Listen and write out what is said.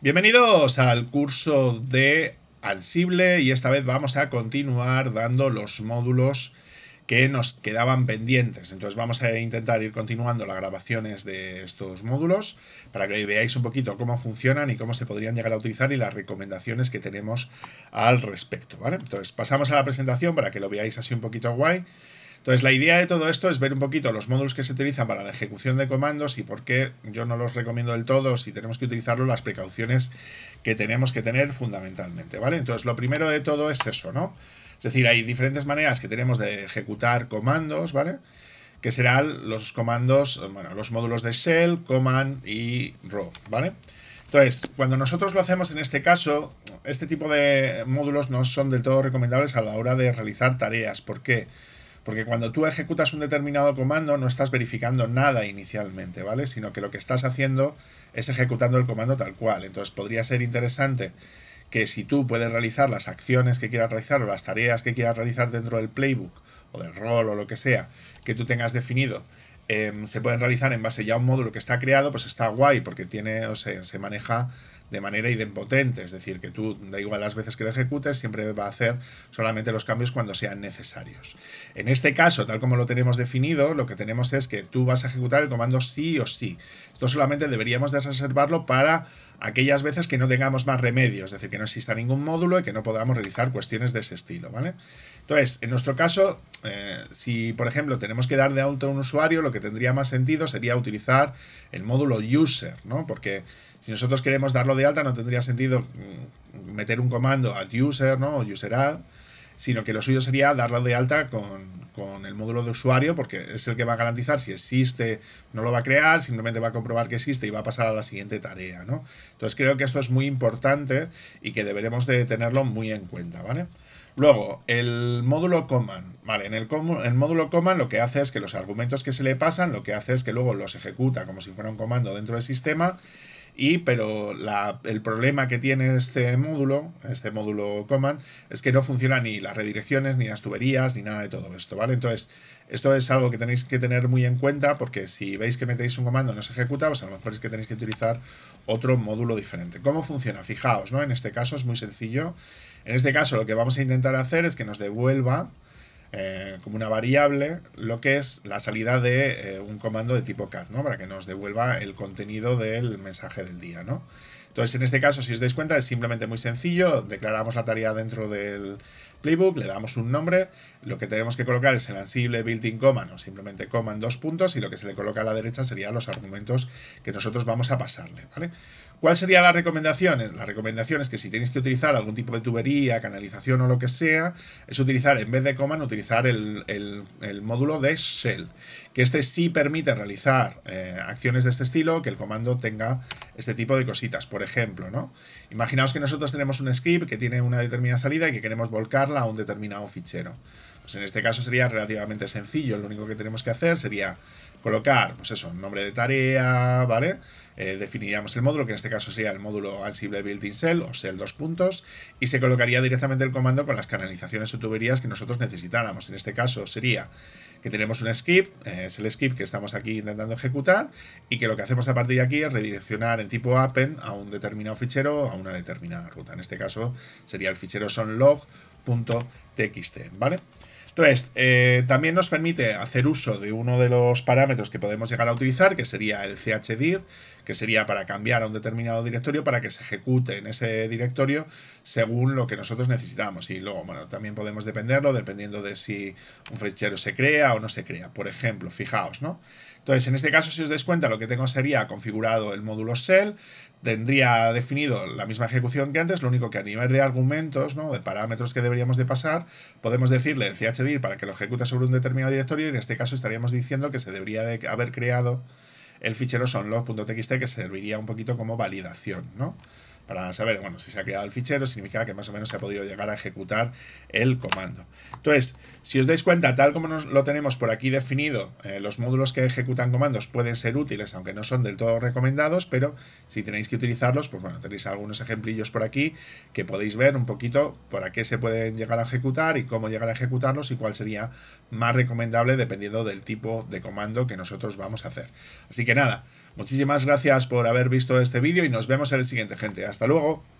Bienvenidos al curso de Ansible y esta vez vamos a continuar dando los módulos que nos quedaban pendientes. Entonces vamos a intentar ir continuando las grabaciones de estos módulos para que veáis un poquito cómo funcionan y cómo se podrían llegar a utilizar y las recomendaciones que tenemos al respecto. Entonces pasamos a la presentación para que lo veáis así un poquito guay. Entonces, la idea de todo esto es ver un poquito los módulos que se utilizan para la ejecución de comandos y por qué yo no los recomiendo del todo, si tenemos que utilizarlo, las precauciones que tenemos que tener fundamentalmente, ¿vale? Entonces, lo primero de todo es eso, ¿no? Es decir, hay diferentes maneras que tenemos de ejecutar comandos, ¿vale? Que serán los comandos, bueno, los módulos de shell, command y raw, ¿vale? Entonces, cuando nosotros lo hacemos en este caso, este tipo de módulos no son del todo recomendables a la hora de realizar tareas. ¿Por qué? Porque cuando tú ejecutas un determinado comando no estás verificando nada inicialmente, ¿vale? Sino que lo que estás haciendo es ejecutando el comando tal cual. Entonces podría ser interesante que si tú puedes realizar las acciones que quieras realizar o las tareas que quieras realizar dentro del playbook o del rol o lo que sea que tú tengas definido Em, se pueden realizar en base ya a un módulo que está creado, pues está guay, porque tiene, o sea, se maneja de manera idempotente, es decir, que tú, da igual las veces que lo ejecutes, siempre va a hacer solamente los cambios cuando sean necesarios. En este caso, tal como lo tenemos definido, lo que tenemos es que tú vas a ejecutar el comando sí o sí. Esto solamente deberíamos de reservarlo para aquellas veces que no tengamos más remedios, es decir, que no exista ningún módulo y que no podamos realizar cuestiones de ese estilo, ¿vale? Entonces, en nuestro caso, eh, si, por ejemplo, tenemos que dar de alta a un usuario, lo que tendría más sentido sería utilizar el módulo user, ¿no? Porque si nosotros queremos darlo de alta, no tendría sentido mm, meter un comando add user, ¿no? O user add, sino que lo suyo sería darlo de alta con, con el módulo de usuario, porque es el que va a garantizar si existe, no lo va a crear, simplemente va a comprobar que existe y va a pasar a la siguiente tarea, ¿no? Entonces creo que esto es muy importante y que deberemos de tenerlo muy en cuenta, ¿vale? Luego, el módulo command. Vale, en el, el, módulo command lo que hace es que los argumentos que se le pasan, lo que hace es que luego los ejecuta como si fuera un comando dentro del sistema y, pero el problema que tiene este módulo, este módulo command, es que no funciona ni las redirecciones, ni las tuberías, ni nada de todo esto, ¿vale? Entonces, esto es algo que tenéis que tener muy en cuenta porque si veis que metéis un comando y no se ejecuta, pues a lo mejor es que tenéis que utilizar otro módulo diferente. ¿Cómo funciona? Fijaos, ¿no? En este caso es muy sencillo. En este caso lo que vamos a intentar hacer es que nos devuelva eh, como una variable lo que es la salida de eh, un comando de tipo cat, ¿no? Para que nos devuelva el contenido del mensaje del día, ¿no? Entonces, en este caso, si os dais cuenta, es simplemente muy sencillo. Declaramos la tarea dentro del playbook, le damos un nombre. Lo que tenemos que colocar es el ansible built-in command o simplemente command dos puntos y lo que se le coloca a la derecha serían los argumentos que nosotros vamos a pasarle. ¿Cuál sería la recomendación? La recomendación es que si tenéis que utilizar algún tipo de tubería, canalización o lo que sea, es utilizar, en vez de command, utilizar el módulo de shell que este sí permite realizar eh, acciones de este estilo, que el comando tenga este tipo de cositas, por ejemplo, ¿no? Imaginaos que nosotros tenemos un script que tiene una determinada salida y que queremos volcarla a un determinado fichero. Pues en este caso sería relativamente sencillo, lo único que tenemos que hacer sería colocar, pues eso, nombre de tarea, ¿vale? Eh, definiríamos el módulo, que en este caso sería el módulo Ansible building Cell o Cell dos puntos, y se colocaría directamente el comando con las canalizaciones o tuberías que nosotros necesitáramos. En este caso sería que tenemos un skip, eh, es el skip que estamos aquí intentando ejecutar, y que lo que hacemos a partir de aquí es redireccionar en tipo append a un determinado fichero a una determinada ruta. En este caso sería el fichero sonlog.txt, ¿vale? Entonces, eh, también nos permite hacer uso de uno de los parámetros que podemos llegar a utilizar, que sería el chdir, que sería para cambiar a un determinado directorio para que se ejecute en ese directorio según lo que nosotros necesitamos. Y luego, bueno, también podemos dependerlo dependiendo de si un fichero se crea o no se crea. Por ejemplo, fijaos, ¿no? Entonces, en este caso, si os dais cuenta, lo que tengo sería configurado el módulo shell, tendría definido la misma ejecución que antes, lo único que a nivel de argumentos, ¿no? de parámetros que deberíamos de pasar, podemos decirle el chdir para que lo ejecute sobre un determinado directorio y en este caso estaríamos diciendo que se debería de haber creado el fichero sonlog.txt que serviría un poquito como validación, ¿no? para saber, bueno, si se ha creado el fichero, significa que más o menos se ha podido llegar a ejecutar el comando. Entonces, si os dais cuenta, tal como lo tenemos por aquí definido, eh, los módulos que ejecutan comandos pueden ser útiles, aunque no son del todo recomendados, pero si tenéis que utilizarlos, pues bueno, tenéis algunos ejemplillos por aquí que podéis ver un poquito para qué se pueden llegar a ejecutar y cómo llegar a ejecutarlos y cuál sería más recomendable dependiendo del tipo de comando que nosotros vamos a hacer. Así que nada, Muchísimas gracias por haber visto este vídeo y nos vemos en el siguiente, gente. Hasta luego.